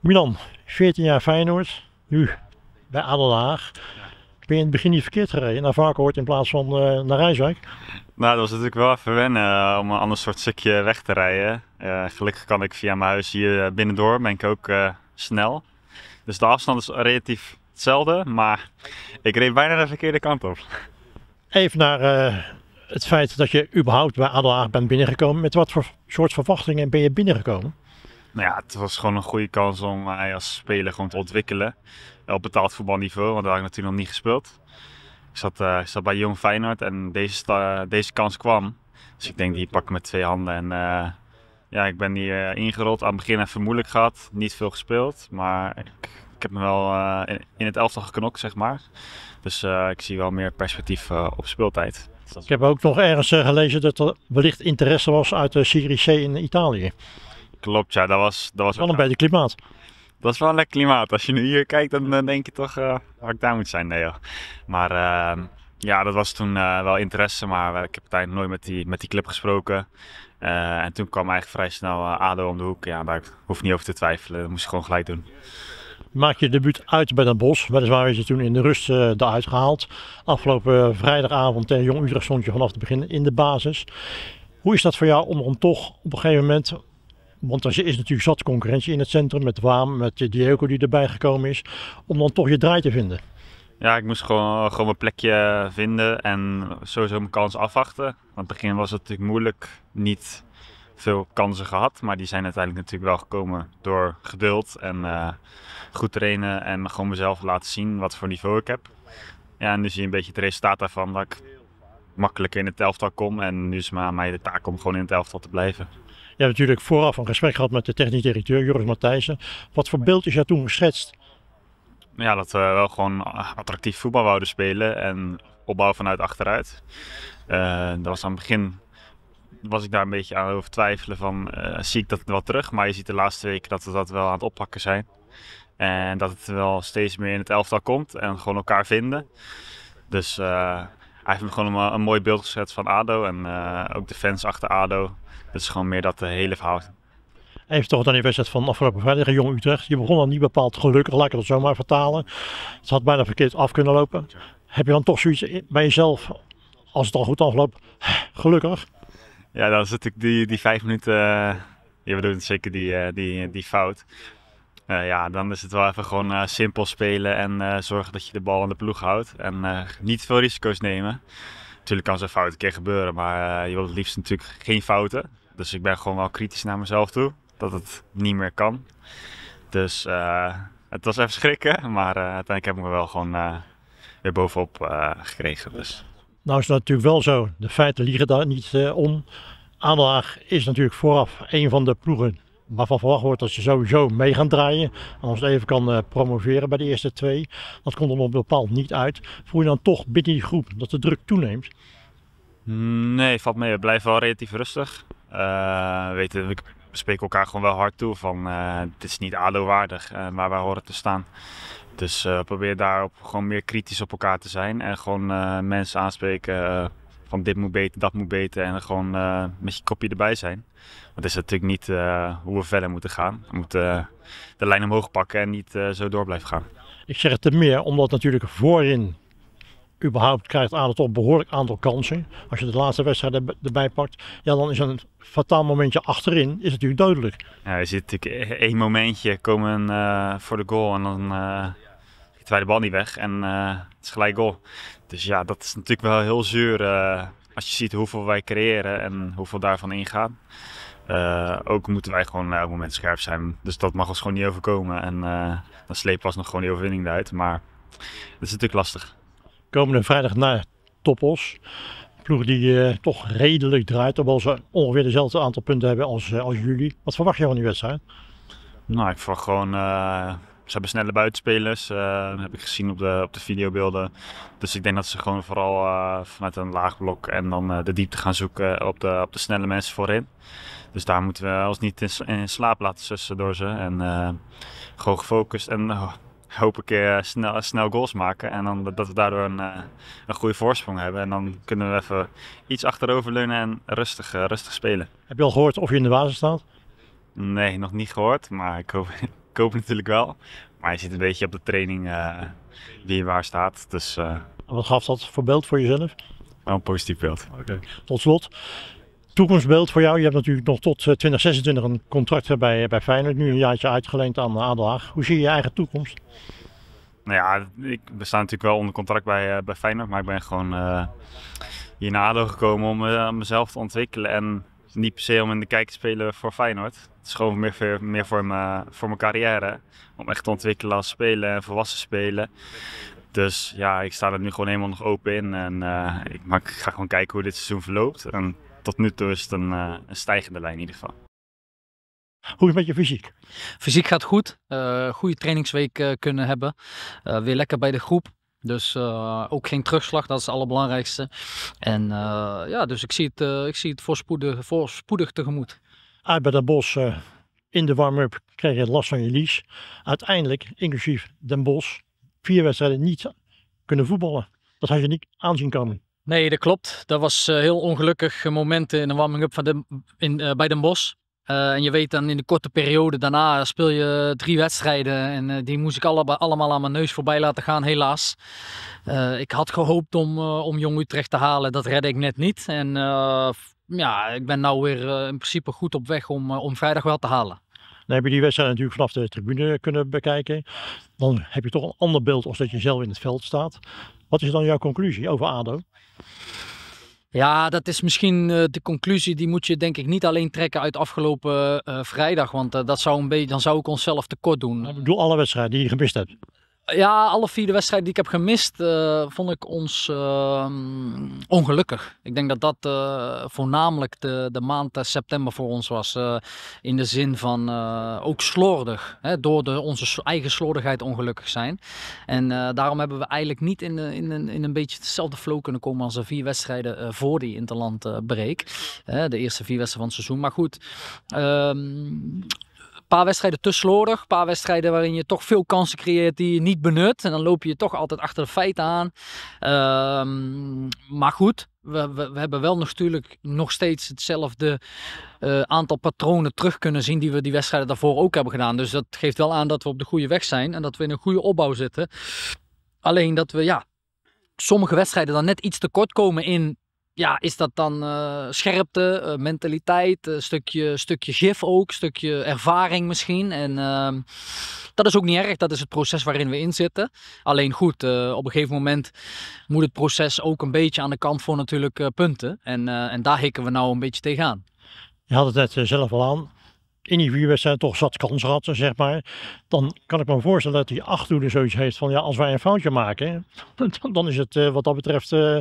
Milan, 14 jaar Feyenoord, nu bij Adelaag. Ben je in het begin niet verkeerd gereden naar Varkenoord in plaats van eh, naar Rijswijk? Nou, dat was natuurlijk wel even wennen eh, om een ander soort stukje weg te rijden. Eh, gelukkig kan ik via mijn huis hier binnendoor, ben ik ook snel. Dus de afstand is relatief hetzelfde, maar ik reed bijna de verkeerde kant op. Even naar het feit dat je überhaupt bij Adelaar bent binnengekomen. Met wat voor soort verwachtingen ben je binnengekomen? Nou ja, het was gewoon een goede kans om mij eh, als speler gewoon te ontwikkelen. Op betaald voetbalniveau, want daar had ik natuurlijk nog niet gespeeld. Ik zat, eh, ik zat bij Jong Feyenoord en deze, deze kans kwam. Dus ik denk, die pak ik met twee handen. En eh, ja, ik ben hier ingerold. Aan het begin even moeilijk gehad, niet veel gespeeld. Maar ik, heb me wel in, in, het elftal geknokt, zeg maar. Dus ik zie wel meer perspectief op speeltijd. Ik heb ook nog ergens eh, gelezen dat er wellicht interesse was uit de C in Italië. Klopt, ja, dat was. Dat was wel een beetje klimaat. Dat is wel een lekker klimaat. Als je nu hier kijkt, dan eh, denk je toch uh, eh, waar ik daar moet zijn. Nee, Maar ehm, ja, dat was toen wel interesse, maar ik heb uiteindelijk nooit met die, met die club gesproken. en toen kwam eigenlijk vrij snel ADO om de hoek. Ja, daar hoef niet over te twijfelen. Dat moest ik gewoon gelijk doen maak je debuut uit bij Den bos, Weliswaar is je toen in de rust uh, gehaald. Afgelopen eh, vrijdagavond tegen Jong Utrecht stond je vanaf het begin in de basis. Hoe is dat voor jou om dan toch op een gegeven moment... Want er is natuurlijk zat concurrentie in het centrum met Waam, met Diego die erbij gekomen is. Om dan toch je draai te vinden. Ja, ik moest gewoon, eh, gewoon mijn plekje vinden en sowieso mijn kans afwachten. Want het begin was het natuurlijk moeilijk niet veel kansen gehad. Maar die zijn uiteindelijk natuurlijk wel gekomen door geduld en eh, goed trainen en gewoon mezelf laten zien wat voor niveau ik heb. Ja, en nu zie je een beetje het resultaat daarvan dat ik makkelijker in het elftal kom. En nu is maar aan mij de taak om gewoon in het elftal te blijven. Je hebt natuurlijk vooraf een gesprek gehad met de technisch directeur Joris Matthijssen. Wat voor beeld is jou toen geschetst? Ja, dat we eh, wel gewoon attractief voetbal wouden spelen en opbouwen vanuit achteruit. Eh, dat was aan het begin was ik daar een beetje aan over twijfelen van eh, zie ik dat wel terug. Maar je ziet de laatste weken dat we dat wel aan het oppakken zijn. En dat het wel steeds meer in het elftal komt en gewoon elkaar vinden. Dus eh, hij heeft me gewoon een, mooi beeld gezet van ADO en eh, ook de fans achter ADO. Dat is gewoon meer dat de hele verhaal. Even toch dan die wedstrijd van afgelopen vrijdag in Jong Utrecht. Je begon dan niet bepaald gelukkig, laat ik het zomaar vertalen. Het had bijna verkeerd af kunnen lopen. Heb je dan toch zoiets bij jezelf, als het al goed afloopt, gelukkig? Ja, dan is natuurlijk die, die vijf minuten. Uh, eh, je bedoelt zeker die, eh, die, die fout. Eh, ja, dan is het wel even gewoon simpel spelen en zorgen dat je de bal aan de ploeg houdt. En niet veel risico's nemen. Natuurlijk kan zo'n fout een keer gebeuren, maar je wilt het liefst natuurlijk geen fouten. Dus ik ben gewoon wel kritisch naar mezelf toe dat het niet meer kan. Dus het was even schrikken, maar uiteindelijk heb ik me wel gewoon weer bovenop gekregen. Dus. Nou is dat natuurlijk wel zo. De feiten liegen daar niet uh, om. Aandaag is natuurlijk vooraf een van de ploegen waarvan verwacht wordt dat ze sowieso mee gaan draaien. Als het even kan eh, promoveren bij de eerste twee. Dat komt er nog bepaald niet uit. Voel je dan toch binnen die groep dat de druk toeneemt? Nee, valt mee. We blijven wel relatief rustig. Uh, eh, weten, we spreken elkaar gewoon wel hard toe van dit is niet ADO waardig, maar wij horen te staan. Dus uh, probeer daarop gewoon meer kritisch op elkaar te zijn. En gewoon eh, mensen aanspreken eh, van dit moet beter, dat moet beter. En gewoon met je kopje erbij zijn. Want dat is natuurlijk niet hoe we verder moeten gaan. We moeten de lijn omhoog pakken en niet zo door blijven gaan. Ik zeg het te meer omdat natuurlijk voorin überhaupt krijgt aan toch een behoorlijk aantal kansen. Als je de laatste wedstrijd erbij pakt, ja, dan is een fataal momentje achterin is natuurlijk duidelijk. Ja, je zit natuurlijk e-, één momentje komen voor de goal en dan de bal niet weg en eh, het is gelijk goal. Dus ja, dat is natuurlijk wel heel zuur eh, als je ziet hoeveel wij creëren en hoeveel daarvan ingaat. Eh, ook moeten wij gewoon op elk moment scherp zijn. Dus dat mag ons gewoon niet overkomen. En dan slepen was nog gewoon die overwinning eruit. Maar dat is natuurlijk lastig. Komende vrijdag naar Toppos. Ploeg die toch redelijk draait. Terwijl ze ongeveer dezelfde aantal punten hebben als, als jullie. Wat verwacht je van die wedstrijd? Nou, ik verwacht gewoon ze hebben snelle buitenspelers, uh, heb ik gezien op de, op de videobeelden. Dus ik denk dat ze gewoon vooral eh, vanuit een laag blok en dan eh, de diepte gaan zoeken op de, op de snelle mensen voorin. Dus daar moeten we ons niet in, slaap laten sussen door ze. En gewoon gefocust en oh, hoop een keer snel, snel goals maken. En dan, dat we daardoor een, een goede voorsprong hebben. En dan kunnen we even iets achteroverleunen en rustig, rustig spelen. Heb je al gehoord of je in de basis staat? Nee, nog niet gehoord, maar ik hoop, kopen natuurlijk wel. Maar je zit een beetje op de training uh, eh, wie je waar staat. Dus, eh. Wat gaf dat voor beeld voor jezelf? Oh, een positief beeld. Tot slot, toekomstbeeld voor jou. Je hebt natuurlijk nog tot 2026 eh, een contract bij, bij Feyenoord. Nu een jaartje uitgeleend aan ADO. Hoe zie je je eigen toekomst? Nou ja, ik, we natuurlijk wel onder contract bij, uh, bij Feyenoord. Maar ik ben gewoon hier naar ADO gekomen om mezelf te ontwikkelen. En niet per se om in de kijk te spelen voor Feyenoord. Het is gewoon meer, voor, meer voor, mijn, voor mijn carrière. Om echt te ontwikkelen als spelen en volwassen spelen. Dus ja, ik sta er nu gewoon helemaal nog open in. En eh, ik, ik, ga gewoon kijken hoe dit seizoen verloopt. En tot nu toe is het een, eh, stijgende lijn in ieder geval. Hoe is het met je fysiek? Fysiek gaat goed. Eh, goede trainingsweek kunnen hebben. weer lekker bij de groep. Dus eh, ook geen terugslag, dat is het allerbelangrijkste. En eh, ja, dus ik zie het, eh, ik zie het voorspoedig, tegemoet. Uit bij dat Bos in de warm-up kreeg je last van je lies. Uiteindelijk, inclusief Den Bos, vier wedstrijden niet kunnen voetballen. Dat had je niet aanzien kunnen Nee, dat klopt. Dat was heel ongelukkig momenten in de warming-up van de, in, bij Den Bos. Eh, en je weet dan in de korte periode daarna speel je drie wedstrijden. En eh, die moest ik allemaal aan mijn neus voorbij laten gaan, helaas. Eh, ik had gehoopt om, om Jong Utrecht te halen. Dat redde ik net niet. En ja, ik ben nou weer in principe goed op weg om, om vrijdag wel te halen. Dan heb je die wedstrijd natuurlijk vanaf de tribune kunnen bekijken. Dan heb je toch een ander beeld als dat je zelf in het veld staat. Wat is dan jouw conclusie over ADO? Ja, dat is misschien eh, de conclusie. Die moet je denk ik niet alleen trekken uit afgelopen eh, vrijdag. Want eh, dat zou een beetje, dan zou ik onszelf tekort doen. Nou, ik bedoel alle wedstrijden die je gemist hebt. Ja, alle vier de wedstrijden die ik heb gemist, eh, vond ik ons ehm, ongelukkig. Ik denk dat dat eh, voornamelijk de, de maand eh, september voor ons was. in de zin van ook slordig. Hè, door de, onze eigen slordigheid ongelukkig zijn. En daarom hebben we eigenlijk niet in, in, in een beetje dezelfde flow kunnen komen als de vier wedstrijden voor die Interland break. de eerste vier wedstrijden van het seizoen. Maar goed, ehm, paar wedstrijden te slordig. Een paar wedstrijden waarin je toch veel kansen creëert die je niet benut. En dan loop je, toch altijd achter de feiten aan. Ehm, maar goed, we, we, hebben wel natuurlijk nog steeds hetzelfde eh, aantal patronen terug kunnen zien die we die wedstrijden daarvoor ook hebben gedaan. Dus dat geeft wel aan dat we op de goede weg zijn en dat we in een goede opbouw zitten. Alleen dat we ja, sommige wedstrijden dan net iets tekort komen in ja, is dat dan eh, scherpte, eh, mentaliteit, uh, stukje, stukje gif ook, stukje ervaring misschien. En ehm, dat is ook niet erg, dat is het proces waarin we in zitten. Alleen goed, op een gegeven moment moet het proces ook een beetje aan de kant voor natuurlijk punten. En, en daar hikken we nou een beetje tegenaan. Je had het net zelf al aan in die vier wedstrijden toch zat kans zeg maar. Dan kan ik me voorstellen dat hij achtdoende zoiets heeft van ja, als wij een foutje maken, dan is het eh, wat dat betreft eh,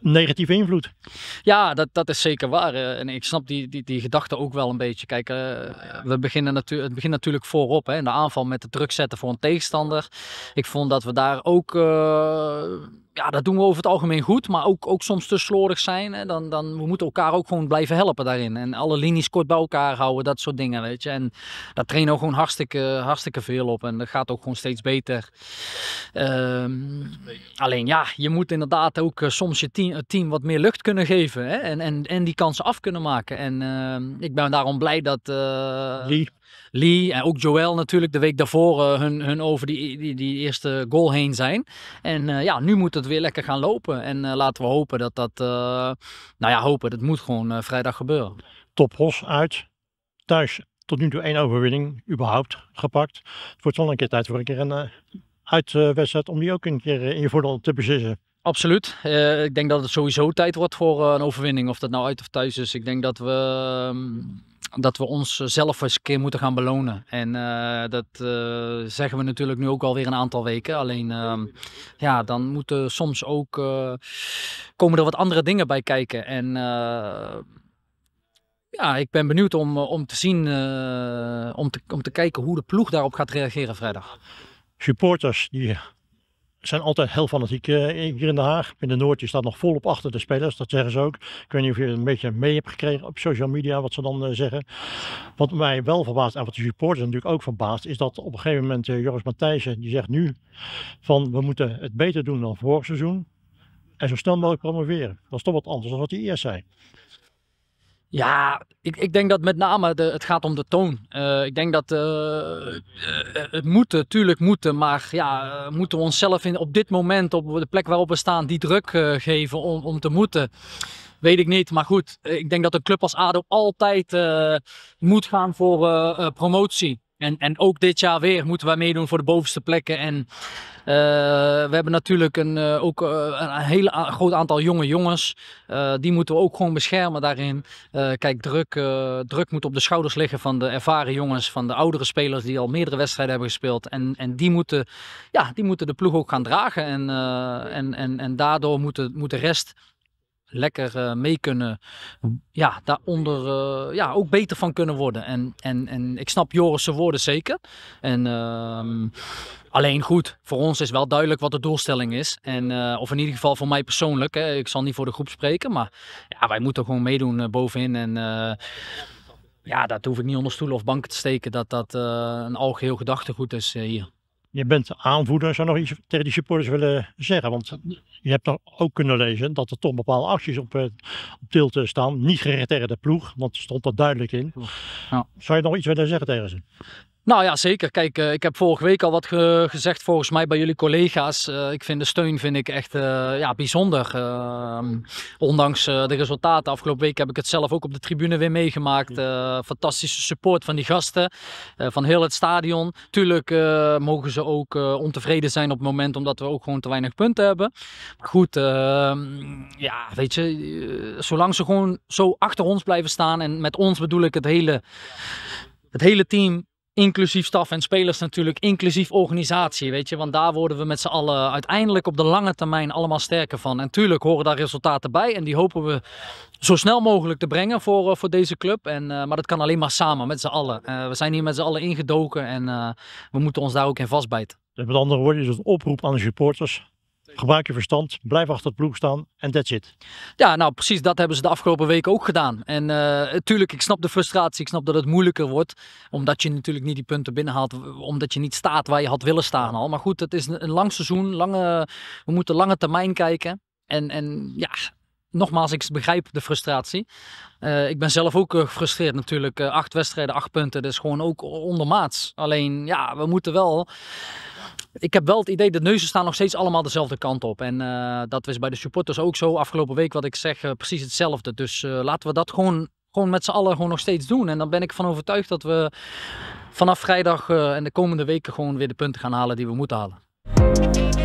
negatieve invloed. Ja, dat, dat is zeker waar. Eh, en ik snap die, die, die gedachte ook wel een beetje. Kijk, we beginnen natuurlijk het begint natuurlijk voorop hè, in de aanval met de druk zetten voor een tegenstander. Ik vond dat we daar ook ja, dat doen we over het algemeen goed, maar ook, ook soms te slordig zijn. Hè? Dan, dan, we moeten elkaar ook gewoon blijven helpen daarin. En alle linies kort bij elkaar houden, dat soort dingen, weet je. En daar trainen we gewoon hartstikke, hartstikke veel op. En dat gaat ook gewoon steeds beter. Ehm, alleen ja, je moet inderdaad ook eh, soms je team, het team wat meer lucht kunnen geven. Hè? En, en, en die kansen af kunnen maken. En ehm, ik ben daarom blij dat... Eh, Lee en ook Joël natuurlijk de week daarvoor eh, hun, hun over die, die, die eerste goal heen zijn. En eh, ja, nu moet het weer lekker gaan lopen. En eh, laten we hopen dat dat, nou ja, hopen, dat moet gewoon vrijdag gebeuren. Top uit, thuis tot nu toe één overwinning überhaupt gepakt. Het wordt wel een keer tijd voor een keer een uitwedstrijd om die ook een keer in je voordeel te beslissen. Absoluut. ik denk dat het sowieso tijd wordt voor een overwinning. Of dat nou uit of thuis is. Ik denk dat we ehm, dat we onszelf eh, eens een keer moeten gaan belonen. En eh, dat eh, zeggen we natuurlijk nu ook alweer een aantal weken. Alleen ehm, ja, dan moeten soms ook komen er wat andere dingen bij kijken. En ja, ik ben benieuwd om, om te zien, om, te, om te kijken hoe de ploeg daarop gaat reageren vrijdag. Supporters die zijn altijd heel fanatiek eh, hier in Den Haag. In de Noord, je staat nog volop achter de spelers, dat zeggen ze ook. Ik weet niet of je een beetje mee hebt gekregen op social media, wat ze dan eh, zeggen. Wat mij wel verbaast en wat de supporters natuurlijk ook verbaast, is dat op een gegeven moment eh, Joris Matthijssen, die zegt nu van we moeten het beter doen dan vorig seizoen. En zo snel mogelijk promoveren. Dat is toch wat anders dan wat hij eerst zei. Ja, ik, ik denk dat met name de, het gaat om de toon. Eh, ik denk dat uh, het moeten, tuurlijk moeten, maar ja, moeten we onszelf in, op dit moment, op de plek waarop we staan, die druk geven om, om te moeten. Weet ik niet, maar goed, ik denk dat een club als ADO altijd moet gaan voor promotie. En, en ook dit jaar weer moeten wij meedoen voor de bovenste plekken. En eh, we hebben natuurlijk een, eh, ook eh, een heel groot aantal jonge jongens. die moeten we ook gewoon beschermen daarin. kijk, druk, druk moet op de schouders liggen van de ervaren jongens, van de oudere spelers die al meerdere wedstrijden hebben gespeeld. En, en die, moeten, ja, die moeten de ploeg ook gaan dragen. En, en, en, en daardoor moeten de, moet de rest lekker eh, mee kunnen, ja, daaronder eh, ja, ook beter van kunnen worden. En, en, en ik snap Joris' woorden zeker. En, ehm, alleen goed, voor ons is wel duidelijk wat de doelstelling is. En, eh, of in ieder geval voor mij persoonlijk. Hè. Ik zal niet voor de groep spreken, maar ja, wij moeten gewoon meedoen bovenin. En, ja, dat hoef ik niet onder stoelen of banken te steken. Dat dat een algeheel gedachtegoed is hier je bent aanvoerder. Zou nog iets tegen die supporters willen zeggen? Want je hebt toch ook kunnen lezen dat er toch bepaalde acties op, eh, op tilt staan. Niet gericht tegen de ploeg, want stond dat duidelijk in. Ja. Zou je nog iets willen zeggen tegen ze? Nou ja, zeker. Kijk, eh, ik heb vorige week al wat gezegd volgens mij bij jullie collega's. Eh, ik vind de steun vind ik echt eh, ja, bijzonder. Ehm, ondanks de resultaten afgelopen week heb ik het zelf ook op de tribune weer meegemaakt. fantastische support van die gasten, van heel het stadion. Tuurlijk mogen ze ook ontevreden zijn op het moment omdat we ook gewoon te weinig punten hebben. Maar goed, ehm, ja, weet je, zolang ze gewoon zo achter ons blijven staan en met ons bedoel ik het hele, het hele team Inclusief staf en spelers natuurlijk, inclusief organisatie, weet je. Want daar worden we met z'n allen uiteindelijk op de lange termijn allemaal sterker van. En tuurlijk horen daar resultaten bij en die hopen we zo snel mogelijk te brengen voor, eh, voor deze club. En, eh, maar dat kan alleen maar samen, met z'n allen. Eh, we zijn hier met z'n allen ingedoken en we moeten ons daar ook in vastbijten. Dus met andere woorden, is het oproep aan de supporters Gebruik je verstand, blijf achter het ploeg staan en that's it. Ja, nou precies dat hebben ze de afgelopen weken ook gedaan. En natuurlijk, eh, ik snap de frustratie, ik snap dat het moeilijker wordt. Omdat je natuurlijk niet die punten binnenhaalt, omdat je niet staat waar je had willen staan al. Maar goed, het is een lang seizoen, lange, we moeten lange termijn kijken. En, en ja, nogmaals, ik begrijp de frustratie. Eh, ik ben zelf ook eh, gefrustreerd natuurlijk. Eh, acht wedstrijden, acht punten. Dat is gewoon ook ondermaats. Alleen, ja, we moeten wel... Ik heb wel het idee, de neuzen staan nog steeds allemaal dezelfde kant op. En dat was bij de supporters ook zo. Afgelopen week, wat ik zeg, precies hetzelfde. Dus laten we dat gewoon, gewoon met z'n allen gewoon nog steeds doen. En dan ben ik van overtuigd dat we vanaf vrijdag en de komende weken gewoon weer de punten gaan halen die we moeten halen.